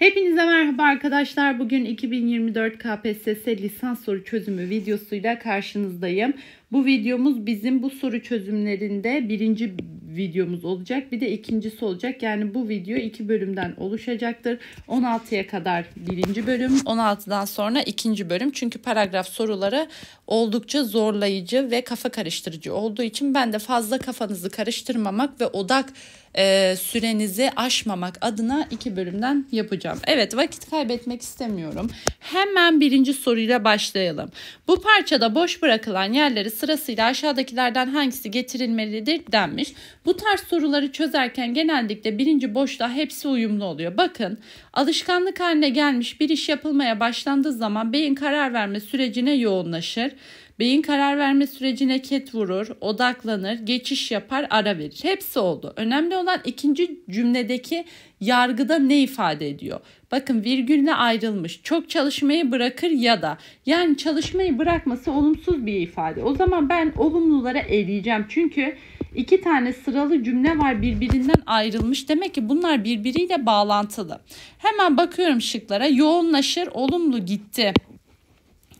Hepinize merhaba arkadaşlar. Bugün 2024 KPSS lisans soru çözümü videosuyla karşınızdayım. Bu videomuz bizim bu soru çözümlerinde birinci videomuz olacak. Bir de ikincisi olacak. Yani bu video iki bölümden oluşacaktır. 16'ya kadar birinci bölüm, 16'dan sonra ikinci bölüm. Çünkü paragraf soruları oldukça zorlayıcı ve kafa karıştırıcı olduğu için ben de fazla kafanızı karıştırmamak ve odak e, sürenizi aşmamak adına iki bölümden yapacağım. Evet vakit kaybetmek istemiyorum. Hemen birinci soruyla başlayalım. Bu parçada boş bırakılan yerleri sırasıyla aşağıdakilerden hangisi getirilmelidir denmiş. Bu tarz soruları çözerken genellikle birinci boşluğa hepsi uyumlu oluyor. Bakın alışkanlık haline gelmiş bir iş yapılmaya başlandığı zaman beyin karar verme sürecine yoğunlaşır. Beyin karar verme sürecine ket vurur, odaklanır, geçiş yapar, ara verir. Hepsi oldu. Önemli olan ikinci cümledeki yargıda ne ifade ediyor? Bakın virgülle ayrılmış. Çok çalışmayı bırakır ya da yani çalışmayı bırakması olumsuz bir ifade. O zaman ben olumlulara eğileceğim. Çünkü iki tane sıralı cümle var birbirinden ayrılmış. Demek ki bunlar birbiriyle bağlantılı. Hemen bakıyorum şıklara. Yoğunlaşır, olumlu gitti.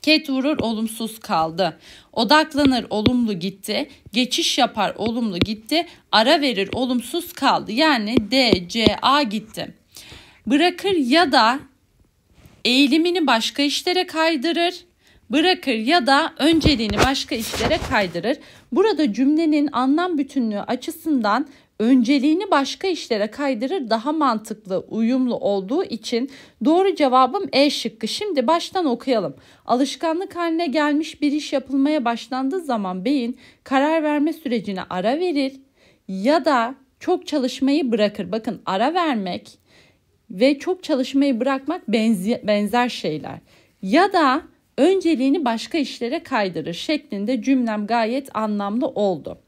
Ket vurur olumsuz kaldı. Odaklanır olumlu gitti. Geçiş yapar olumlu gitti. Ara verir olumsuz kaldı. Yani D, C, A gitti. Bırakır ya da eğilimini başka işlere kaydırır. Bırakır ya da önceliğini başka işlere kaydırır. Burada cümlenin anlam bütünlüğü açısından önceliğini başka işlere kaydırır daha mantıklı, uyumlu olduğu için doğru cevabım E şıkkı. Şimdi baştan okuyalım. Alışkanlık haline gelmiş bir iş yapılmaya başlandığı zaman beyin karar verme sürecine ara verir ya da çok çalışmayı bırakır. Bakın ara vermek ve çok çalışmayı bırakmak benze benzer şeyler. Ya da önceliğini başka işlere kaydırır şeklinde cümlem gayet anlamlı oldu.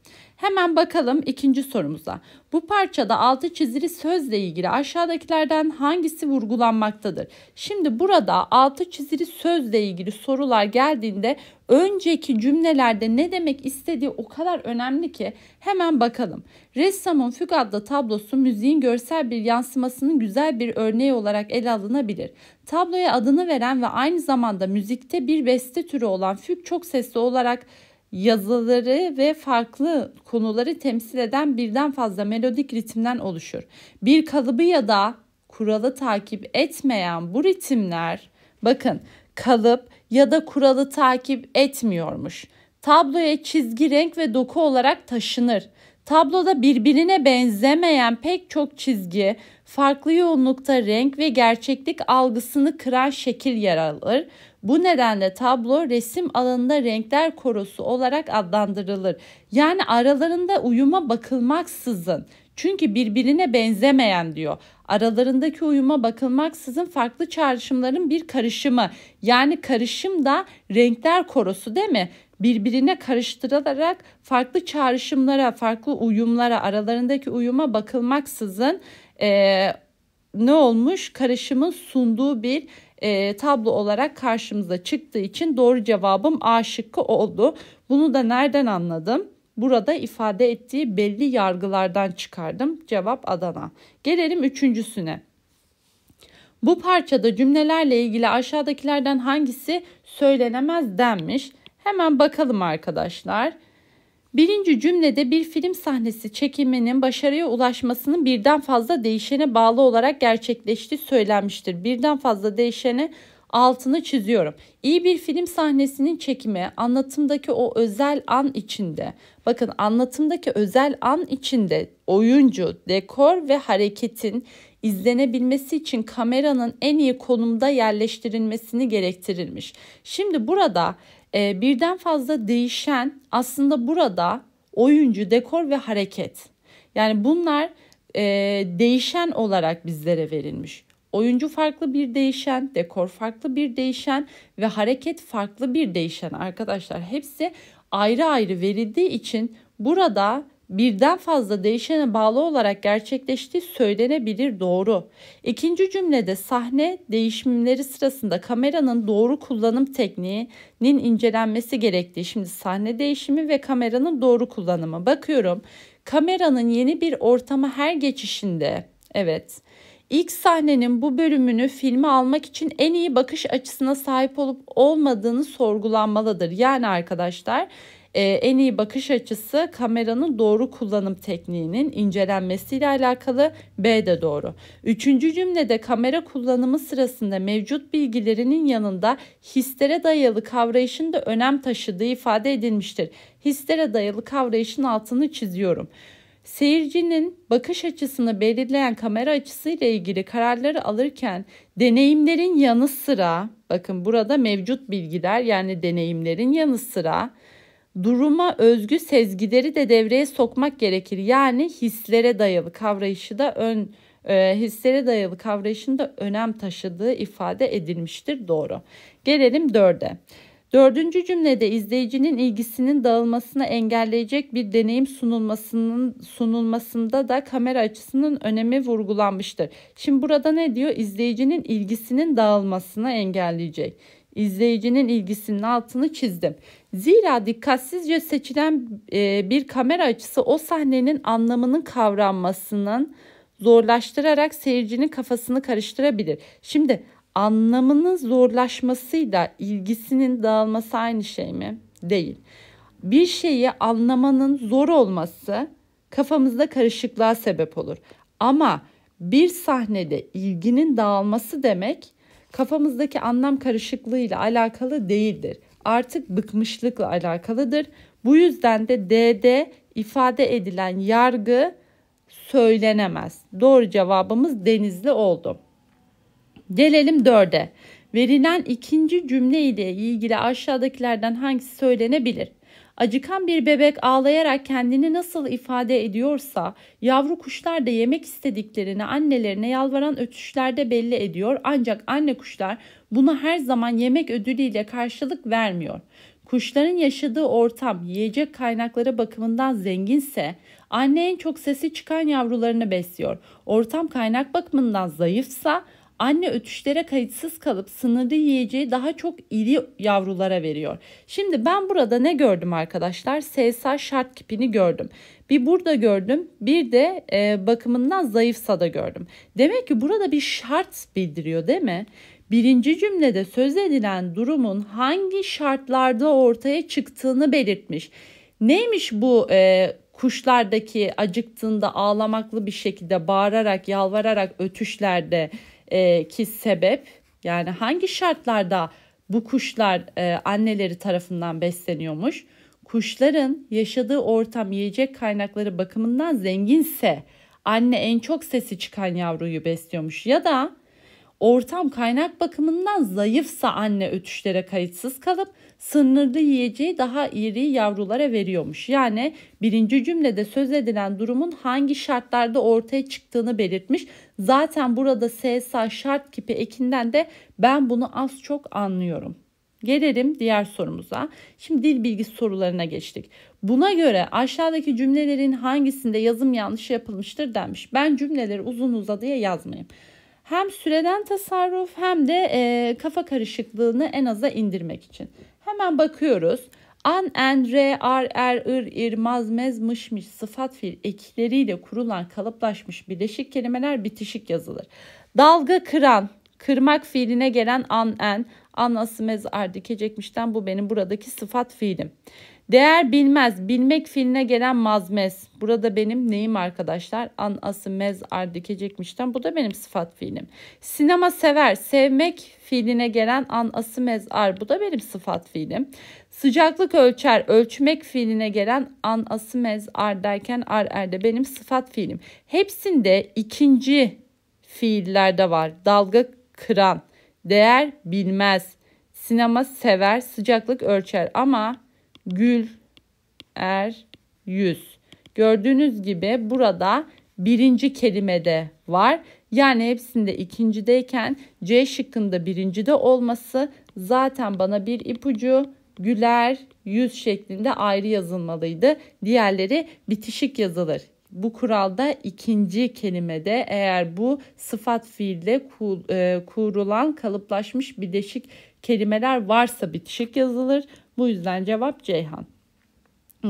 Hemen bakalım ikinci sorumuza. Bu parçada altı çizili sözle ilgili aşağıdakilerden hangisi vurgulanmaktadır? Şimdi burada altı çizili sözle ilgili sorular geldiğinde önceki cümlelerde ne demek istediği o kadar önemli ki hemen bakalım. Ressamın Füg adlı tablosu müziğin görsel bir yansımasının güzel bir örneği olarak ele alınabilir. Tabloya adını veren ve aynı zamanda müzikte bir beste türü olan füg çok sesli olarak yazıları ve farklı konuları temsil eden birden fazla melodik ritimden oluşur. Bir kalıbı ya da kuralı takip etmeyen bu ritimler bakın kalıp ya da kuralı takip etmiyormuş. Tabloya çizgi renk ve doku olarak taşınır. Tabloda birbirine benzemeyen pek çok çizgi, farklı yoğunlukta renk ve gerçeklik algısını kıran şekil yer alır. Bu nedenle tablo resim alanında renkler korosu olarak adlandırılır. Yani aralarında uyuma bakılmaksızın çünkü birbirine benzemeyen diyor. Aralarındaki uyuma bakılmaksızın farklı çağrışımların bir karışımı. Yani karışım da renkler korosu değil mi? Birbirine karıştırılarak farklı çağrışımlara, farklı uyumlara, aralarındaki uyuma bakılmaksızın ee, ne olmuş? Karışımın sunduğu bir e, tablo olarak karşımıza çıktığı için doğru cevabım A şıkkı oldu. Bunu da nereden anladım? Burada ifade ettiği belli yargılardan çıkardım. Cevap Adana. Gelelim üçüncüsüne. Bu parçada cümlelerle ilgili aşağıdakilerden hangisi söylenemez denmiş? Hemen bakalım arkadaşlar. Birinci cümlede bir film sahnesi çekiminin başarıya ulaşmasının birden fazla değişene bağlı olarak gerçekleşti söylenmiştir. Birden fazla değişene altını çiziyorum. İyi bir film sahnesinin çekimi anlatımdaki o özel an içinde. Bakın anlatımdaki özel an içinde oyuncu, dekor ve hareketin izlenebilmesi için kameranın en iyi konumda yerleştirilmesini gerektirilmiş. Şimdi burada e, birden fazla değişen aslında burada oyuncu, dekor ve hareket. Yani bunlar e, değişen olarak bizlere verilmiş. Oyuncu farklı bir değişen, dekor farklı bir değişen ve hareket farklı bir değişen arkadaşlar. Hepsi ayrı ayrı verildiği için burada birden fazla değişene bağlı olarak gerçekleştiği söylenebilir doğru. İkinci cümlede sahne değişimleri sırasında kameranın doğru kullanım tekniğinin incelenmesi gerektiği. Şimdi sahne değişimi ve kameranın doğru kullanımı. Bakıyorum kameranın yeni bir ortama her geçişinde evet İlk sahnenin bu bölümünü filme almak için en iyi bakış açısına sahip olup olmadığını sorgulanmalıdır. Yani arkadaşlar ee, en iyi bakış açısı kameranın doğru kullanım tekniğinin incelenmesiyle alakalı B de doğru. Üçüncü cümlede kamera kullanımı sırasında mevcut bilgilerinin yanında hislere dayalı kavrayışın da önem taşıdığı ifade edilmiştir. Hislere dayalı kavrayışın altını çiziyorum. Seyircinin bakış açısını belirleyen kamera açısıyla ilgili kararları alırken deneyimlerin yanı sıra bakın burada mevcut bilgiler yani deneyimlerin yanı sıra duruma özgü sezgileri de devreye sokmak gerekir. Yani hislere dayalı kavrayışı da ön e, hislere dayalı kavrayışında önem taşıdığı ifade edilmiştir. Doğru. Gelelim dörde. Dördüncü cümlede izleyicinin ilgisinin dağılmasına engelleyecek bir deneyim sunulmasının sunulmasında da kamera açısının önemi vurgulanmıştır. Şimdi burada ne diyor? İzleyicinin ilgisinin dağılmasına engelleyecek. İzleyicinin ilgisinin altını çizdim. Zira dikkatsizce seçilen e, bir kamera açısı o sahnenin anlamının kavranmasının zorlaştırarak seyircinin kafasını karıştırabilir. Şimdi anlamının zorlaşmasıyla ilgisinin dağılması aynı şey mi? Değil. Bir şeyi anlamanın zor olması kafamızda karışıklığa sebep olur. Ama bir sahnede ilginin dağılması demek kafamızdaki anlam karışıklığıyla alakalı değildir artık bıkmışlıkla alakalıdır. Bu yüzden de D'de ifade edilen yargı söylenemez. Doğru cevabımız denizli oldu. Gelelim 4'e. Verilen ikinci cümle ile ilgili aşağıdakilerden hangisi söylenebilir? Acıkan bir bebek ağlayarak kendini nasıl ifade ediyorsa, yavru kuşlar da yemek istediklerini annelerine yalvaran ötüşlerde belli ediyor. Ancak anne kuşlar buna her zaman yemek ödülüyle karşılık vermiyor. Kuşların yaşadığı ortam yiyecek kaynakları bakımından zenginse anne en çok sesi çıkan yavrularını besliyor. Ortam kaynak bakımından zayıfsa Anne ötüşlere kayıtsız kalıp sınırlı yiyeceği daha çok iri yavrulara veriyor. Şimdi ben burada ne gördüm arkadaşlar? SSA şart kipini gördüm. Bir burada gördüm bir de e, bakımından zayıfsa da gördüm. Demek ki burada bir şart bildiriyor değil mi? birinci cümlede söz edilen durumun hangi şartlarda ortaya çıktığını belirtmiş. Neymiş bu e, kuşlardaki acıktığında ağlamaklı bir şekilde bağırarak yalvararak ötüşlerde e, ki sebep yani hangi şartlarda bu kuşlar e, anneleri tarafından besleniyormuş? Kuşların yaşadığı ortam yiyecek kaynakları bakımından zenginse anne en çok sesi çıkan yavruyu besliyormuş ya da ortam kaynak bakımından zayıfsa anne ötüşlere kayıtsız kalıp sınırlı yiyeceği daha iri yavrulara veriyormuş. Yani birinci cümlede söz edilen durumun hangi şartlarda ortaya çıktığını belirtmiş. Zaten burada SSA şart kipi ekinden de ben bunu az çok anlıyorum. Gelelim diğer sorumuza. Şimdi dil bilgisi sorularına geçtik. Buna göre aşağıdaki cümlelerin hangisinde yazım yanlışı yapılmıştır denmiş. Ben cümleleri uzun uzadıya yazmayayım. Hem süreden tasarruf hem de e, kafa karışıklığını en aza indirmek için. Hemen bakıyoruz. An, en, re, ar, er, ır, ir, maz, mez, mış, miş sıfat fiil ekleriyle kurulan kalıplaşmış birleşik kelimeler bitişik yazılır. Dalga kıran, kırmak fiiline gelen an, en, anası, mez, ar dikecekmişten bu benim buradaki sıfat fiilim. Değer bilmez. Bilmek fiiline gelen mazmez. Burada benim neyim arkadaşlar? An ası mez ar dikecekmişten. Bu da benim sıfat fiilim. Sinema sever. Sevmek fiiline gelen an ası mez ar. Bu da benim sıfat fiilim. Sıcaklık ölçer. Ölçmek fiiline gelen an ası mez ar derken ar er de benim sıfat fiilim. Hepsinde ikinci fiillerde var. Dalga kıran. Değer bilmez. Sinema sever. Sıcaklık ölçer. Ama Gül er yüz. Gördüğünüz gibi burada birinci kelimede var. Yani hepsinde ikincideyken C şıkkında birincide olması zaten bana bir ipucu güler yüz şeklinde ayrı yazılmalıydı. Diğerleri bitişik yazılır. Bu kuralda ikinci kelimede eğer bu sıfat fiille e, kurulan kalıplaşmış bileşik kelimeler varsa bitişik yazılır. Bu yüzden cevap Ceyhan.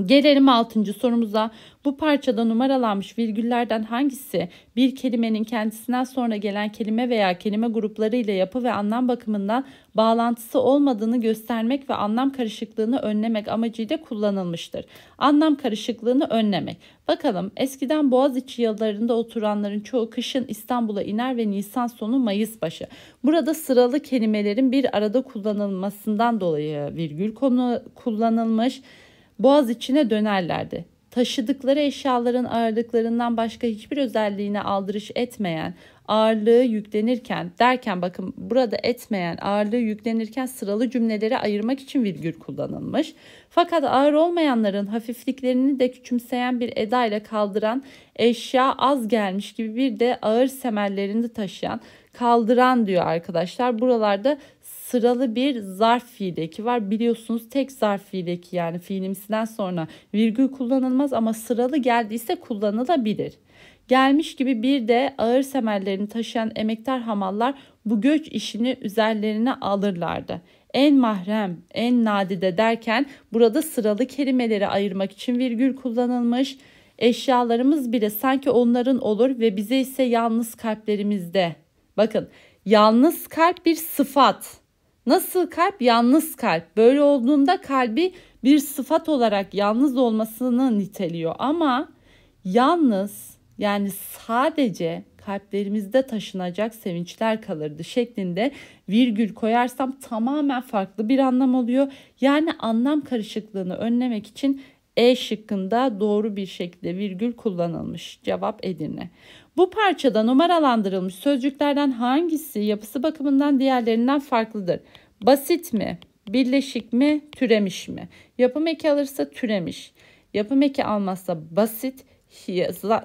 Gelelim 6. sorumuza. Bu parçada numaralanmış virgüllerden hangisi bir kelimenin kendisinden sonra gelen kelime veya kelime grupları ile yapı ve anlam bakımından bağlantısı olmadığını göstermek ve anlam karışıklığını önlemek amacıyla kullanılmıştır. Anlam karışıklığını önlemek. Bakalım eskiden Boğaziçi yıllarında oturanların çoğu kışın İstanbul'a iner ve Nisan sonu Mayıs başı. Burada sıralı kelimelerin bir arada kullanılmasından dolayı virgül konu kullanılmış boğaz içine dönerlerdi. Taşıdıkları eşyaların ağırlıklarından başka hiçbir özelliğine aldırış etmeyen, ağırlığı yüklenirken derken bakın burada etmeyen ağırlığı yüklenirken sıralı cümleleri ayırmak için virgül kullanılmış. Fakat ağır olmayanların hafifliklerini de küçümseyen bir edayla kaldıran eşya az gelmiş gibi bir de ağır semerlerini taşıyan kaldıran diyor arkadaşlar. Buralarda sıralı bir zarf fiil var. Biliyorsunuz tek zarf fiil yani fiilimsinden sonra virgül kullanılmaz ama sıralı geldiyse kullanılabilir. Gelmiş gibi bir de ağır semerlerini taşıyan emektar hamallar bu göç işini üzerlerine alırlardı. En mahrem, en nadide derken burada sıralı kelimeleri ayırmak için virgül kullanılmış. Eşyalarımız bile sanki onların olur ve bize ise yalnız kalplerimizde. Bakın yalnız kalp bir sıfat. Nasıl kalp? Yalnız kalp. Böyle olduğunda kalbi bir sıfat olarak yalnız olmasını niteliyor ama yalnız yani sadece kalplerimizde taşınacak sevinçler kalırdı şeklinde virgül koyarsam tamamen farklı bir anlam oluyor. Yani anlam karışıklığını önlemek için e şıkkında doğru bir şekilde virgül kullanılmış. Cevap Edirne. Bu parçada numaralandırılmış sözcüklerden hangisi yapısı bakımından diğerlerinden farklıdır? Basit mi? Birleşik mi? Türemiş mi? Yapım eki alırsa türemiş. Yapım eki almazsa basit.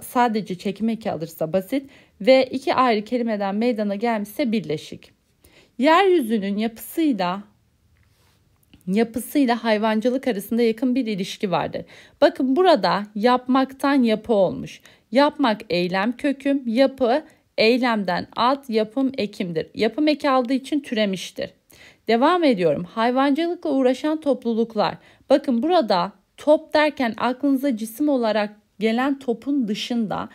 Sadece çekim eki alırsa basit. Ve iki ayrı kelimeden meydana gelmişse birleşik. Yeryüzünün yapısıyla yapısıyla hayvancılık arasında yakın bir ilişki vardır. Bakın burada yapmaktan yapı olmuş. Yapmak eylem köküm, yapı eylemden alt yapım ekimdir. Yapım eki aldığı için türemiştir. Devam ediyorum. Hayvancılıkla uğraşan topluluklar. Bakın burada top derken aklınıza cisim olarak gelen topun dışında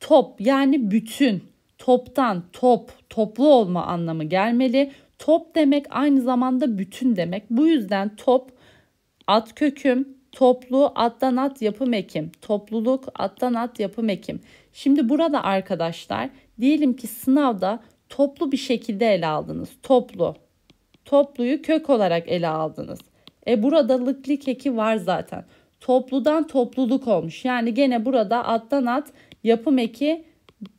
top yani bütün, toptan top, toplu olma anlamı gelmeli. Top demek aynı zamanda bütün demek. Bu yüzden top alt köküm, Toplu attan at yapım ekim. Topluluk attan at yapım ekim. Şimdi burada arkadaşlar diyelim ki sınavda toplu bir şekilde ele aldınız. Toplu. Topluyu kök olarak ele aldınız. E burada lıklik eki var zaten. Topludan topluluk olmuş. Yani gene burada attan at yapım eki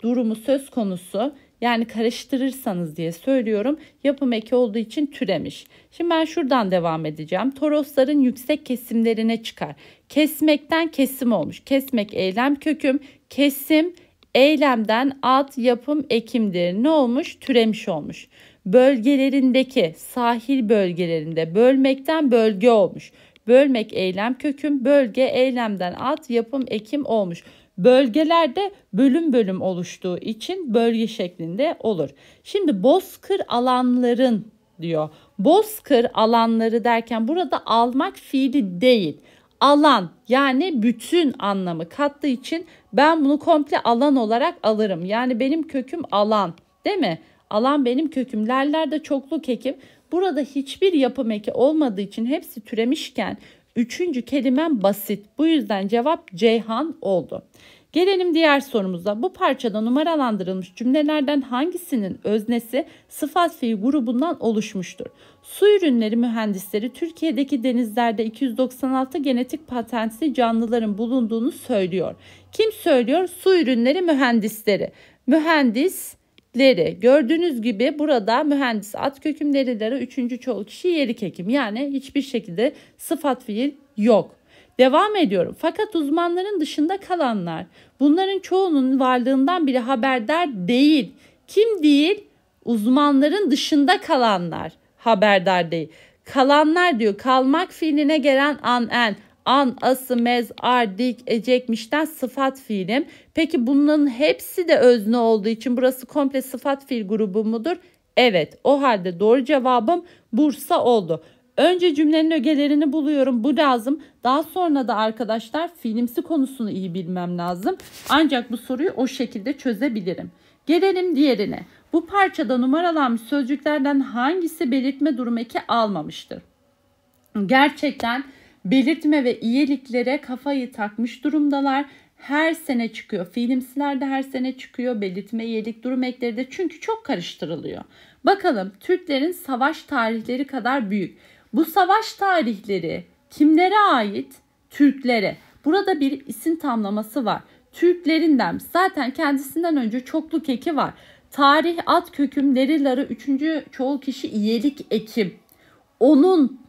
durumu söz konusu. Yani karıştırırsanız diye söylüyorum. Yapım eki olduğu için türemiş. Şimdi ben şuradan devam edeceğim. Torosların yüksek kesimlerine çıkar. Kesmekten kesim olmuş. Kesmek eylem köküm. Kesim eylemden alt yapım ekimdir. Ne olmuş? Türemiş olmuş. Bölgelerindeki sahil bölgelerinde bölmekten bölge olmuş. Bölmek eylem köküm, bölge eylemden alt yapım ekim olmuş. Bölgelerde bölüm bölüm oluştuğu için bölge şeklinde olur. Şimdi bozkır alanların diyor. Bozkır alanları derken burada almak fiili değil. Alan yani bütün anlamı kattığı için ben bunu komple alan olarak alırım. Yani benim köküm alan değil mi? Alan benim köküm. Lerlerde çokluk ekim. Burada hiçbir yapım eki olmadığı için hepsi türemişken Üçüncü kelimem basit. Bu yüzden cevap Ceyhan oldu. Gelelim diğer sorumuza. Bu parçada numaralandırılmış cümlelerden hangisinin öznesi sıfat fiil grubundan oluşmuştur? Su ürünleri mühendisleri Türkiye'deki denizlerde 296 genetik patentli canlıların bulunduğunu söylüyor. Kim söylüyor? Su ürünleri mühendisleri. Mühendis leri. Gördüğünüz gibi burada mühendis at kökümleri derileri üçüncü çoğul kişi yerik ekim. Yani hiçbir şekilde sıfat fiil yok. Devam ediyorum. Fakat uzmanların dışında kalanlar bunların çoğunun varlığından bile haberdar değil. Kim değil? Uzmanların dışında kalanlar haberdar değil. Kalanlar diyor kalmak fiiline gelen an en an, ası, mez, ar, dik, ecekmişten sıfat fiilim. Peki bunların hepsi de özne olduğu için burası komple sıfat fiil grubu mudur? Evet. O halde doğru cevabım Bursa oldu. Önce cümlenin ögelerini buluyorum. Bu lazım. Daha sonra da arkadaşlar filmsi konusunu iyi bilmem lazım. Ancak bu soruyu o şekilde çözebilirim. Gelelim diğerine. Bu parçada numaralanmış sözcüklerden hangisi belirtme durumu eki almamıştır? Gerçekten belirtme ve iyiliklere kafayı takmış durumdalar. Her sene çıkıyor. Fiilimsiler de her sene çıkıyor. Belirtme, iyilik, durum ekleri de çünkü çok karıştırılıyor. Bakalım Türklerin savaş tarihleri kadar büyük. Bu savaş tarihleri kimlere ait? Türklere. Burada bir isim tamlaması var. Türklerinden zaten kendisinden önce çoklu keki var. Tarih at köküm deriları 3. çoğul kişi iyelik ekim. Onun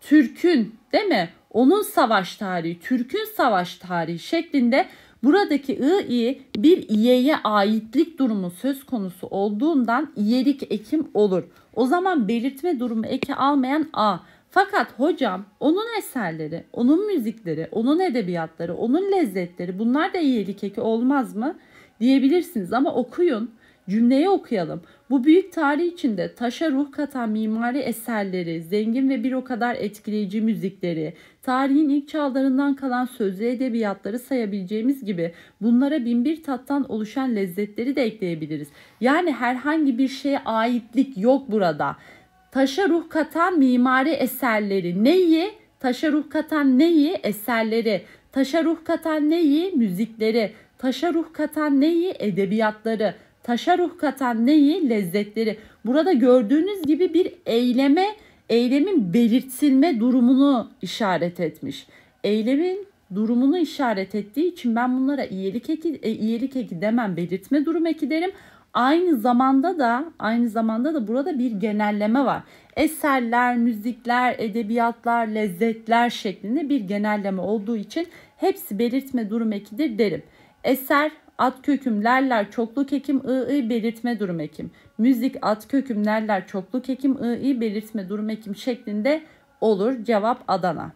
Türk'ün değil mi? onun savaş tarihi, Türk'ün savaş tarihi şeklinde buradaki i-i bir iyeye aitlik durumu söz konusu olduğundan i'lik ekim olur. O zaman belirtme durumu eki almayan a. Fakat hocam onun eserleri, onun müzikleri, onun edebiyatları, onun lezzetleri bunlar da iyilik eki olmaz mı? Diyebilirsiniz ama okuyun. Cümleyi okuyalım. Bu büyük tarih içinde taşa ruh katan mimari eserleri, zengin ve bir o kadar etkileyici müzikleri, Tarihin ilk çağlarından kalan sözlü edebiyatları sayabileceğimiz gibi bunlara binbir tattan oluşan lezzetleri de ekleyebiliriz. Yani herhangi bir şeye aitlik yok burada. Taşa ruh katan mimari eserleri neyi? Taşa ruh katan neyi? Eserleri. Taşa ruh katan neyi? Müzikleri. Taşa ruh katan neyi? Edebiyatları. Taşa ruh katan neyi? Lezzetleri. Burada gördüğünüz gibi bir eyleme eylemin belirtilme durumunu işaret etmiş. Eylemin durumunu işaret ettiği için ben bunlara iyilik eki, e, iyilik eki demem, belirtme durum eki derim. Aynı zamanda da aynı zamanda da burada bir genelleme var. Eserler, müzikler, edebiyatlar, lezzetler şeklinde bir genelleme olduğu için hepsi belirtme durum ekidir derim. Eser At köküm lerler çokluk ekim ı belirtme durum ekim. Müzik at köküm lerler çokluk ekim ı belirtme durum ekim şeklinde olur. Cevap Adana.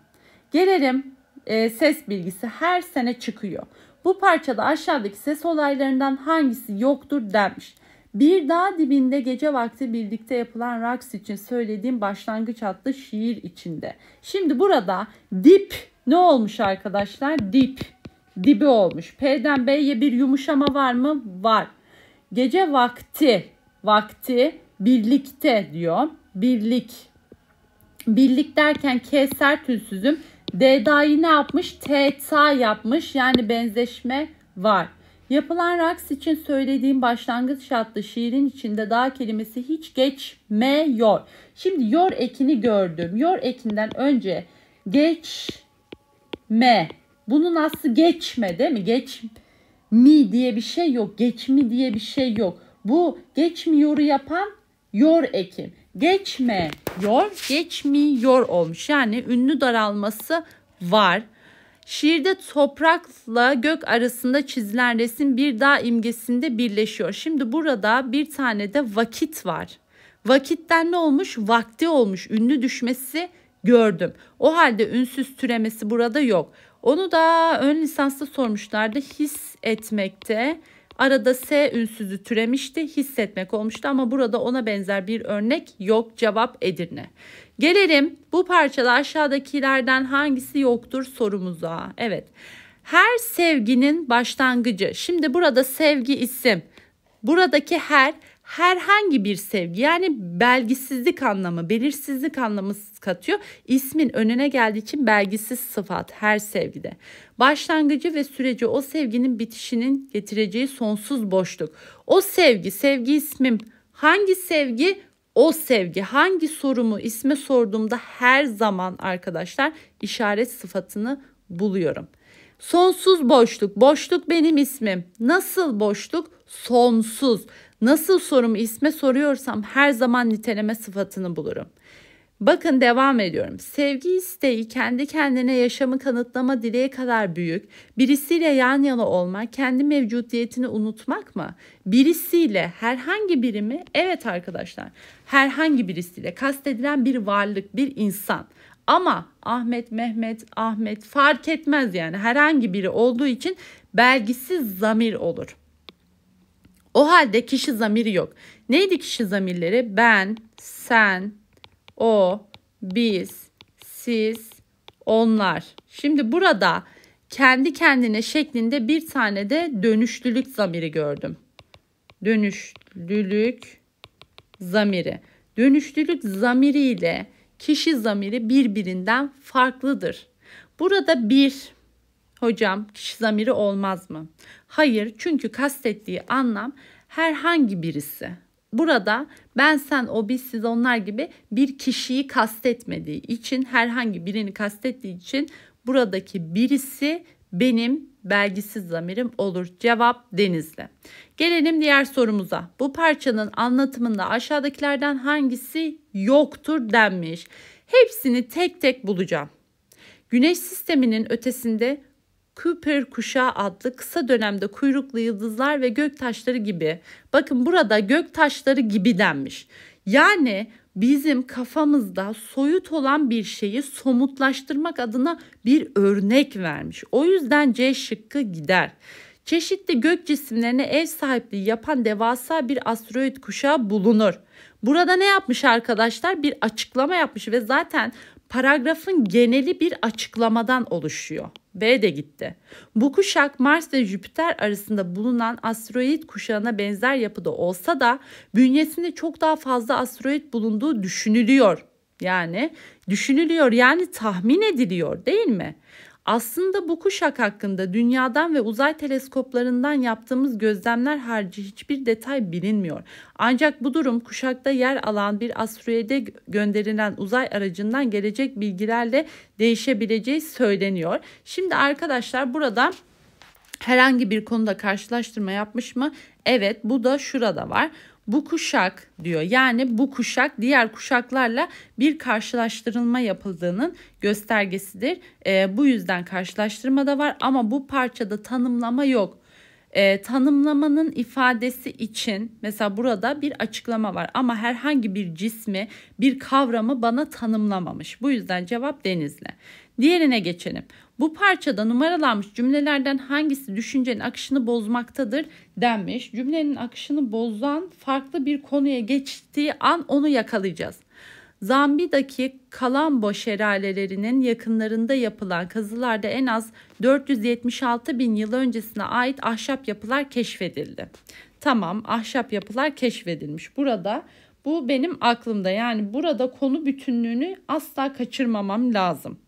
Gelelim e, ses bilgisi her sene çıkıyor. Bu parçada aşağıdaki ses olaylarından hangisi yoktur demiş Bir dağ dibinde gece vakti birlikte yapılan raks için söylediğim başlangıç adlı şiir içinde. Şimdi burada dip ne olmuş arkadaşlar? Dip dibi olmuş. P'den B'ye bir yumuşama var mı? Var. Gece vakti, vakti birlikte diyor. Birlik. Birlik derken K sert ünsüzüm. D'da'yı ne yapmış? Teta yapmış. Yani benzeşme var. Yapılan raks için söylediğim başlangıç şartlı şiirin içinde daha kelimesi hiç geçmiyor. Şimdi yor ekini gördüm. Yor ekinden önce geçme bunun aslı geçme değil mi? Geç mi diye bir şey yok. Geç mi diye bir şey yok. Bu geçmiyoru yapan yor ekim. Geçme yor, geçmiyor olmuş. Yani ünlü daralması var. Şiirde toprakla gök arasında çizilen resim bir dağ imgesinde birleşiyor. Şimdi burada bir tane de vakit var. Vakitten ne olmuş? Vakti olmuş. Ünlü düşmesi gördüm. O halde ünsüz türemesi burada yok. Onu da ön lisansta sormuşlardı. His etmekte. Arada S ünsüzü türemişti. Hissetmek olmuştu ama burada ona benzer bir örnek yok. Cevap Edirne. Gelelim bu parçada aşağıdakilerden hangisi yoktur sorumuza. Evet. Her sevginin başlangıcı. Şimdi burada sevgi isim. Buradaki her herhangi bir sevgi yani belgisizlik anlamı, belirsizlik anlamı katıyor. İsmin önüne geldiği için belgisiz sıfat her sevgide. Başlangıcı ve süreci o sevginin bitişinin getireceği sonsuz boşluk. O sevgi, sevgi ismim. Hangi sevgi? O sevgi hangi sorumu isme sorduğumda her zaman arkadaşlar işaret sıfatını buluyorum. Sonsuz boşluk. Boşluk benim ismim. Nasıl boşluk? Sonsuz. Nasıl sorumu isme soruyorsam her zaman niteleme sıfatını bulurum. Bakın devam ediyorum. Sevgi isteği kendi kendine yaşamı kanıtlama dileğe kadar büyük. Birisiyle yan yana olmak, kendi mevcudiyetini unutmak mı? Birisiyle herhangi biri mi? Evet arkadaşlar. Herhangi birisiyle kastedilen bir varlık, bir insan. Ama Ahmet, Mehmet, Ahmet fark etmez yani herhangi biri olduğu için belgisiz zamir olur. O halde kişi zamiri yok. Neydi kişi zamirleri? Ben, sen, o, biz, siz, onlar. Şimdi burada kendi kendine şeklinde bir tane de dönüşlülük zamiri gördüm. Dönüşlülük zamiri. Dönüşlülük zamiri ile kişi zamiri birbirinden farklıdır. Burada bir hocam kişi zamiri olmaz mı? Hayır çünkü kastettiği anlam herhangi birisi. Burada ben sen o biz siz onlar gibi bir kişiyi kastetmediği için herhangi birini kastettiği için buradaki birisi benim belgisiz zamirim olur. Cevap Denizli. Gelelim diğer sorumuza. Bu parçanın anlatımında aşağıdakilerden hangisi yoktur denmiş. Hepsini tek tek bulacağım. Güneş sisteminin ötesinde Cooper kuşağı adlı kısa dönemde kuyruklu yıldızlar ve göktaşları gibi. Bakın burada göktaşları gibi denmiş. Yani bizim kafamızda soyut olan bir şeyi somutlaştırmak adına bir örnek vermiş. O yüzden C şıkkı gider. Çeşitli gök cisimlerine ev sahipliği yapan devasa bir asteroid kuşağı bulunur. Burada ne yapmış arkadaşlar? Bir açıklama yapmış ve zaten paragrafın geneli bir açıklamadan oluşuyor. B de gitti. Bu kuşak Mars ve Jüpiter arasında bulunan asteroid kuşağına benzer yapıda olsa da bünyesinde çok daha fazla asteroid bulunduğu düşünülüyor. Yani düşünülüyor yani tahmin ediliyor değil mi? Aslında bu kuşak hakkında dünyadan ve uzay teleskoplarından yaptığımız gözlemler harici hiçbir detay bilinmiyor. Ancak bu durum kuşakta yer alan bir asteroide gönderilen uzay aracından gelecek bilgilerle değişebileceği söyleniyor. Şimdi arkadaşlar burada herhangi bir konuda karşılaştırma yapmış mı? Evet bu da şurada var bu kuşak diyor. Yani bu kuşak diğer kuşaklarla bir karşılaştırılma yapıldığının göstergesidir. E, bu yüzden karşılaştırma da var ama bu parçada tanımlama yok. E, tanımlamanın ifadesi için mesela burada bir açıklama var ama herhangi bir cismi, bir kavramı bana tanımlamamış. Bu yüzden cevap denizle. Diğerine geçelim. Bu parçada numaralanmış cümlelerden hangisi düşüncenin akışını bozmaktadır denmiş. Cümlenin akışını bozan farklı bir konuya geçtiği an onu yakalayacağız. Zambi'deki Kalambo şelalelerinin yakınlarında yapılan kazılarda en az 476 bin yıl öncesine ait ahşap yapılar keşfedildi. Tamam ahşap yapılar keşfedilmiş. Burada bu benim aklımda yani burada konu bütünlüğünü asla kaçırmamam lazım.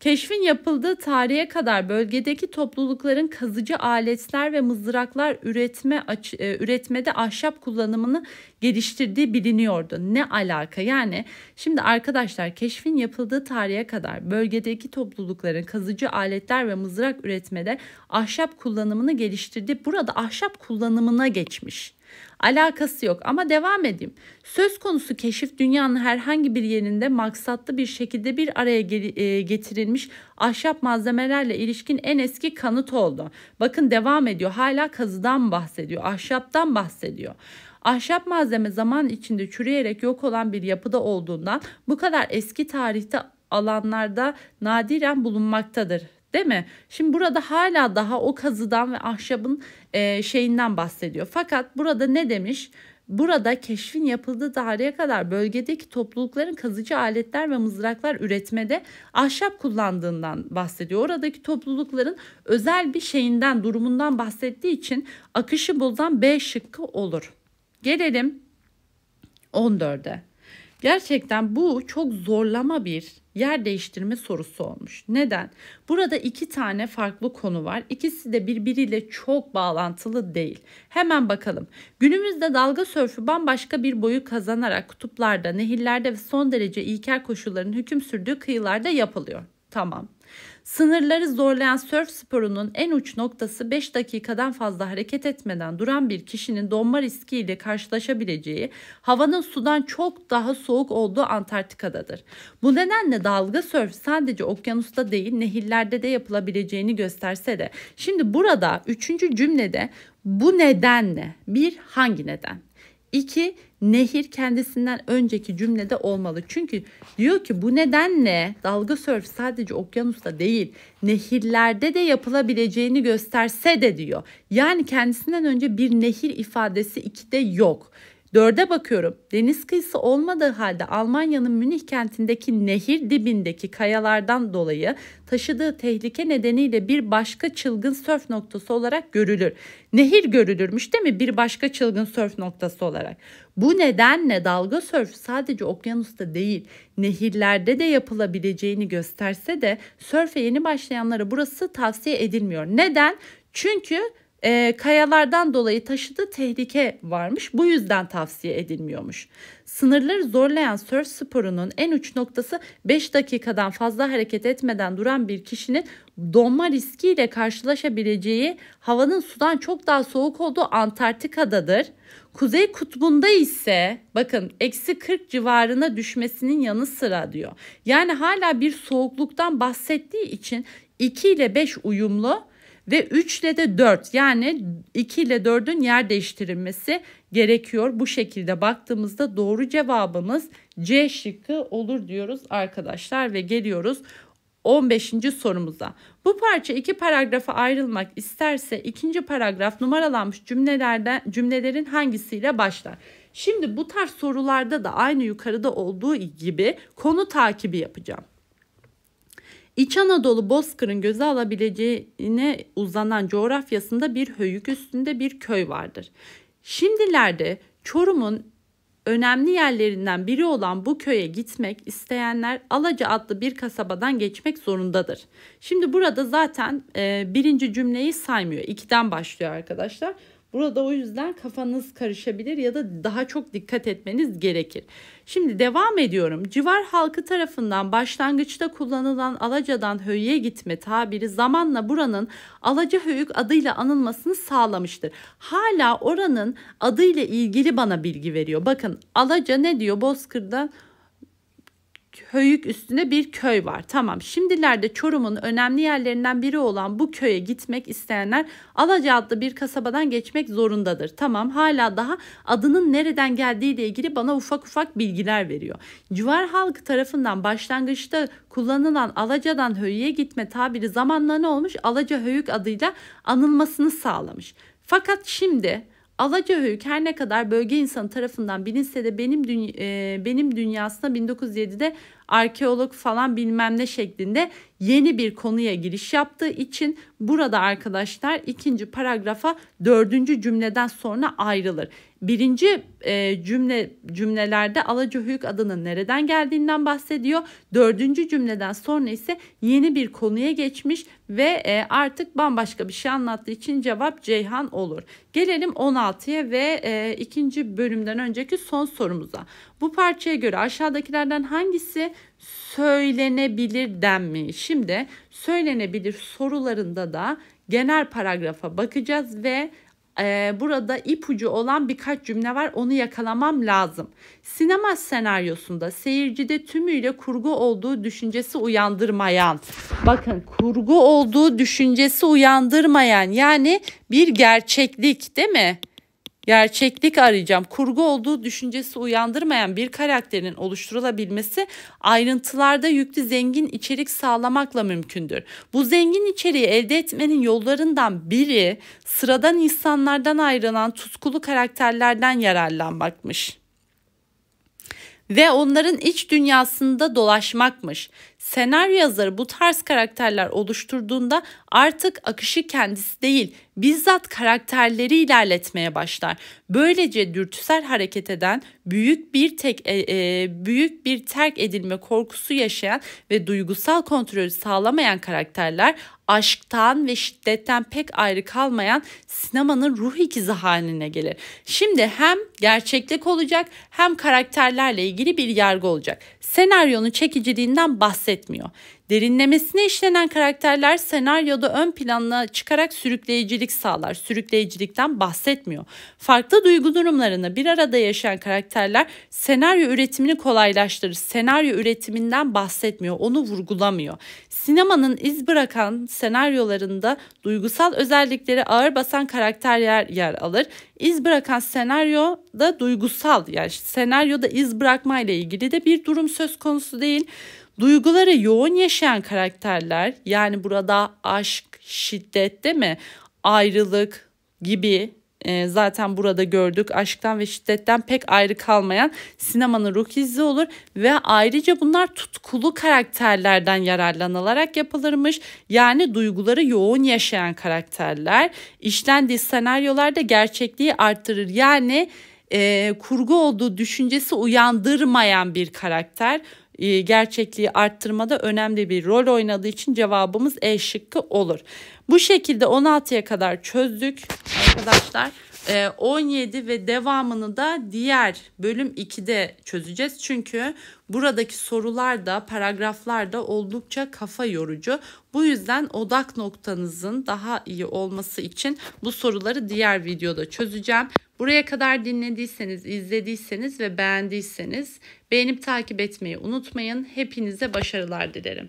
Keşfin yapıldığı tarihe kadar bölgedeki toplulukların kazıcı aletler ve mızraklar üretme e, üretmede ahşap kullanımını geliştirdiği biliniyordu. Ne alaka yani? Şimdi arkadaşlar keşfin yapıldığı tarihe kadar bölgedeki toplulukların kazıcı aletler ve mızrak üretmede ahşap kullanımını geliştirdi. burada ahşap kullanımına geçmiş. Alakası yok ama devam edeyim. Söz konusu keşif dünyanın herhangi bir yerinde maksatlı bir şekilde bir araya e, getirilmiş ahşap malzemelerle ilişkin en eski kanıt oldu. Bakın devam ediyor hala kazıdan bahsediyor ahşaptan bahsediyor. Ahşap malzeme zaman içinde çürüyerek yok olan bir yapıda olduğundan bu kadar eski tarihte alanlarda nadiren bulunmaktadır. Değil mi? Şimdi burada hala daha o kazıdan ve ahşabın e, şeyinden bahsediyor. Fakat burada ne demiş? Burada keşfin yapıldığı tarihe kadar bölgedeki toplulukların kazıcı aletler ve mızraklar üretmede ahşap kullandığından bahsediyor. Oradaki toplulukların özel bir şeyinden, durumundan bahsettiği için akışı bozan B şıkkı olur. Gelelim 14'e. Gerçekten bu çok zorlama bir yer değiştirme sorusu olmuş. Neden? Burada iki tane farklı konu var. İkisi de birbiriyle çok bağlantılı değil. Hemen bakalım. Günümüzde dalga sörfü bambaşka bir boyu kazanarak kutuplarda, nehirlerde ve son derece ilkel koşulların hüküm sürdüğü kıyılarda yapılıyor. Tamam. Sınırları zorlayan surf sporunun en uç noktası 5 dakikadan fazla hareket etmeden duran bir kişinin donma riskiyle karşılaşabileceği havanın sudan çok daha soğuk olduğu Antarktika'dadır. Bu nedenle dalga surf sadece okyanusta değil nehirlerde de yapılabileceğini gösterse de şimdi burada 3. cümlede bu nedenle bir hangi neden? İki, nehir kendisinden önceki cümlede olmalı. Çünkü diyor ki bu nedenle dalga sörf sadece okyanusta değil nehirlerde de yapılabileceğini gösterse de diyor. Yani kendisinden önce bir nehir ifadesi ikide yok. Dörde bakıyorum. Deniz kıyısı olmadığı halde Almanya'nın Münih kentindeki nehir dibindeki kayalardan dolayı taşıdığı tehlike nedeniyle bir başka çılgın sörf noktası olarak görülür. Nehir görülürmüş değil mi? Bir başka çılgın sörf noktası olarak. Bu nedenle dalga sörf sadece okyanusta değil nehirlerde de yapılabileceğini gösterse de sörfe yeni başlayanlara burası tavsiye edilmiyor. Neden? Çünkü e, kayalardan dolayı taşıdığı tehlike varmış. Bu yüzden tavsiye edilmiyormuş. Sınırları zorlayan sörf sporunun en uç noktası 5 dakikadan fazla hareket etmeden duran bir kişinin donma riskiyle karşılaşabileceği havanın sudan çok daha soğuk olduğu Antarktika'dadır. Kuzey kutbunda ise bakın eksi 40 civarına düşmesinin yanı sıra diyor. Yani hala bir soğukluktan bahsettiği için 2 ile 5 uyumlu ve 3 ile de 4 yani 2 ile 4'ün yer değiştirilmesi gerekiyor. Bu şekilde baktığımızda doğru cevabımız C şıkkı olur diyoruz arkadaşlar ve geliyoruz 15. sorumuza. Bu parça iki paragrafa ayrılmak isterse ikinci paragraf numaralanmış cümlelerden cümlelerin hangisiyle başlar? Şimdi bu tarz sorularda da aynı yukarıda olduğu gibi konu takibi yapacağım. İç Anadolu Bozkır'ın göze alabileceğine uzanan coğrafyasında bir höyük üstünde bir köy vardır. Şimdilerde Çorum'un önemli yerlerinden biri olan bu köye gitmek isteyenler Alaca adlı bir kasabadan geçmek zorundadır. Şimdi burada zaten e, birinci cümleyi saymıyor. ikiden başlıyor arkadaşlar. Burada o yüzden kafanız karışabilir ya da daha çok dikkat etmeniz gerekir. Şimdi devam ediyorum. Civar halkı tarafından başlangıçta kullanılan Alaca'dan Höyük'e gitme tabiri zamanla buranın Alaca Höyük adıyla anılmasını sağlamıştır. Hala oranın adıyla ilgili bana bilgi veriyor. Bakın Alaca ne diyor? Bozkır'da köyük üstüne bir köy var. Tamam şimdilerde Çorum'un önemli yerlerinden biri olan bu köye gitmek isteyenler Alaca adlı bir kasabadan geçmek zorundadır. Tamam hala daha adının nereden geldiği ile ilgili bana ufak ufak bilgiler veriyor. Civar halkı tarafından başlangıçta kullanılan Alaca'dan Höyük'e gitme tabiri zamanla ne olmuş? Alaca Höyük adıyla anılmasını sağlamış. Fakat şimdi Alacahöyük her ne kadar bölge insanı tarafından bilinse de benim, düny- e, benim dünyasına 1907'de arkeolog falan bilmem ne şeklinde yeni bir konuya giriş yaptığı için burada arkadaşlar ikinci paragrafa dördüncü cümleden sonra ayrılır. Birinci e, cümle cümlelerde Alacahüyük adının nereden geldiğinden bahsediyor. Dördüncü cümleden sonra ise yeni bir konuya geçmiş ve e, artık bambaşka bir şey anlattığı için cevap Ceyhan olur. Gelelim 16'ya ve e, ikinci bölümden önceki son sorumuza. Bu parçaya göre aşağıdakilerden hangisi söylenebilir denmi. Şimdi söylenebilir sorularında da genel paragrafa bakacağız ve e, burada ipucu olan birkaç cümle var onu yakalamam lazım. Sinema senaryosunda seyircide tümüyle kurgu olduğu düşüncesi uyandırmayan bakın kurgu olduğu düşüncesi uyandırmayan yani bir gerçeklik değil mi? gerçeklik arayacağım, kurgu olduğu düşüncesi uyandırmayan bir karakterin oluşturulabilmesi ayrıntılarda yüklü zengin içerik sağlamakla mümkündür. Bu zengin içeriği elde etmenin yollarından biri sıradan insanlardan ayrılan tutkulu karakterlerden yararlanmakmış ve onların iç dünyasında dolaşmakmış senaryo yazarı bu tarz karakterler oluşturduğunda artık akışı kendisi değil bizzat karakterleri ilerletmeye başlar. Böylece dürtüsel hareket eden, büyük bir tek e, e, büyük bir terk edilme korkusu yaşayan ve duygusal kontrolü sağlamayan karakterler aşktan ve şiddetten pek ayrı kalmayan sinemanın ruh ikizi haline gelir. Şimdi hem gerçeklik olacak hem karakterlerle ilgili bir yargı olacak. Senaryonun çekiciliğinden bahsetmiyor. Derinlemesine işlenen karakterler senaryoda ön planına çıkarak sürükleyicilik sağlar. Sürükleyicilikten bahsetmiyor. Farklı duygu durumlarını bir arada yaşayan karakterler senaryo üretimini kolaylaştırır. Senaryo üretiminden bahsetmiyor. Onu vurgulamıyor. Sinemanın iz bırakan senaryolarında duygusal özellikleri ağır basan karakterler yer alır. İz bırakan senaryoda duygusal yani senaryoda iz bırakmayla ilgili de bir durum söz konusu değil. Duyguları yoğun yaşayan karakterler yani burada aşk, şiddet değil mi? Ayrılık gibi e, zaten burada gördük aşktan ve şiddetten pek ayrı kalmayan sinemanın ruh izi olur ve ayrıca bunlar tutkulu karakterlerden yararlanılarak yapılırmış. Yani duyguları yoğun yaşayan karakterler işlendiği senaryolarda gerçekliği arttırır. Yani e, kurgu olduğu düşüncesi uyandırmayan bir karakter e, gerçekliği arttırmada önemli bir rol oynadığı için cevabımız E şıkkı olur. Bu şekilde 16'ya kadar çözdük arkadaşlar. 17 e, ve devamını da diğer bölüm 2'de çözeceğiz. Çünkü buradaki sorular da paragraflar da oldukça kafa yorucu. Bu yüzden odak noktanızın daha iyi olması için bu soruları diğer videoda çözeceğim. Buraya kadar dinlediyseniz, izlediyseniz ve beğendiyseniz beğenip takip etmeyi unutmayın. Hepinize başarılar dilerim.